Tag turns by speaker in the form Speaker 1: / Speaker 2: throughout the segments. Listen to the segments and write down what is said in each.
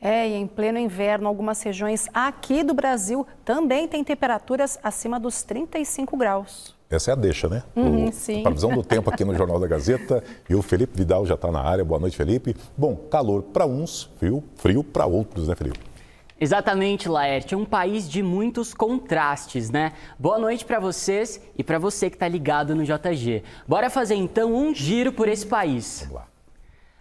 Speaker 1: É, e em pleno inverno, algumas regiões aqui do Brasil também têm temperaturas acima dos 35 graus. Essa é a deixa, né? Uhum, o, sim. Para a visão do tempo aqui no Jornal da Gazeta. E o Felipe Vidal já está na área. Boa noite, Felipe. Bom, calor para uns, frio, frio para outros, né, Felipe?
Speaker 2: Exatamente, Laerte. É um país de muitos contrastes, né? Boa noite para vocês e para você que está ligado no JG. Bora fazer então um giro por esse país. Vamos lá.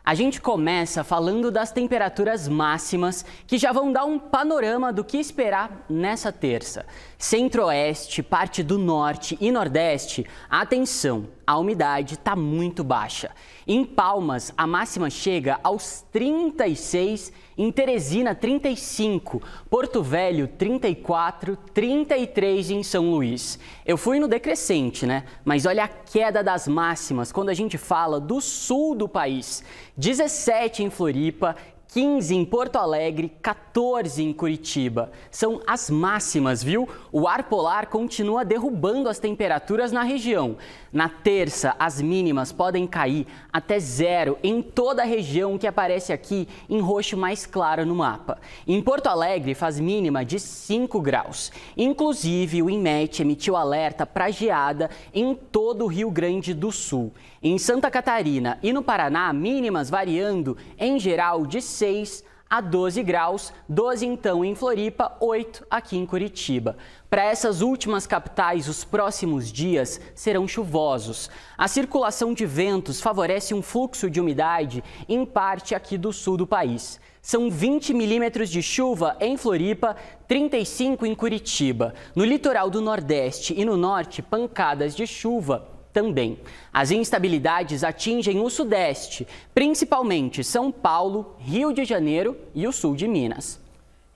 Speaker 2: A gente começa falando das temperaturas máximas que já vão dar um panorama do que esperar nessa terça. Centro-oeste, parte do norte e nordeste, atenção, a umidade está muito baixa. Em Palmas, a máxima chega aos 36, em Teresina, 35, Porto Velho, 34, 33 em São Luís. Eu fui no decrescente, né? Mas olha a queda das máximas quando a gente fala do sul do país 17 em Floripa 15 em Porto Alegre, 14 em Curitiba. São as máximas, viu? O ar polar continua derrubando as temperaturas na região. Na terça, as mínimas podem cair até zero em toda a região que aparece aqui em roxo mais claro no mapa. Em Porto Alegre, faz mínima de 5 graus. Inclusive, o IMET emitiu alerta para geada em todo o Rio Grande do Sul. Em Santa Catarina e no Paraná, mínimas variando em geral de 6 a 12 graus, 12 então em Floripa, 8 aqui em Curitiba. Para essas últimas capitais, os próximos dias serão chuvosos. A circulação de ventos favorece um fluxo de umidade em parte aqui do sul do país. São 20 milímetros de chuva em Floripa, 35 em Curitiba. No litoral do Nordeste e no Norte, pancadas de chuva também. As instabilidades atingem o Sudeste, principalmente São Paulo, Rio de Janeiro e o sul de Minas.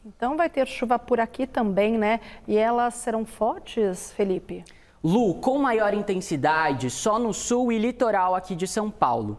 Speaker 1: Então vai ter chuva por aqui também, né? E elas serão fortes, Felipe?
Speaker 2: Lu, com maior intensidade só no sul e litoral aqui de São Paulo.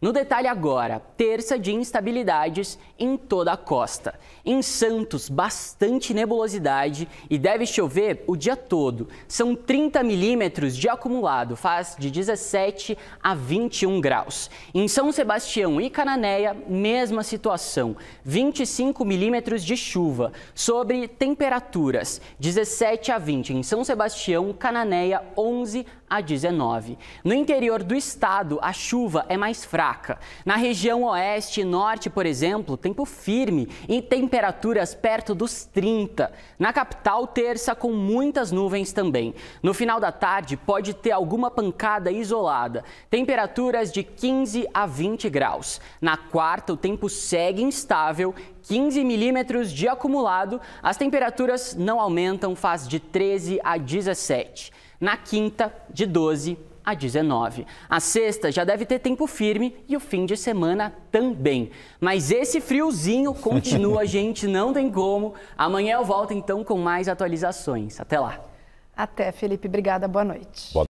Speaker 2: No detalhe agora, terça de instabilidades em toda a costa. Em Santos, bastante nebulosidade e deve chover o dia todo. São 30 milímetros de acumulado, faz de 17 a 21 graus. Em São Sebastião e Cananéia, mesma situação, 25 milímetros de chuva. Sobre temperaturas, 17 a 20 em São Sebastião, Cananéia 11 a a 19. No interior do estado, a chuva é mais fraca. Na região oeste e norte, por exemplo, tempo firme e temperaturas perto dos 30. Na capital, terça com muitas nuvens também. No final da tarde, pode ter alguma pancada isolada. Temperaturas de 15 a 20 graus. Na quarta, o tempo segue instável 15 milímetros de acumulado, as temperaturas não aumentam, faz de 13 a 17. Na quinta, de 12 a 19. A sexta já deve ter tempo firme e o fim de semana também. Mas esse friozinho continua, gente, não tem como. Amanhã eu volto então com mais atualizações. Até lá.
Speaker 1: Até, Felipe. Obrigada. Boa noite. Boa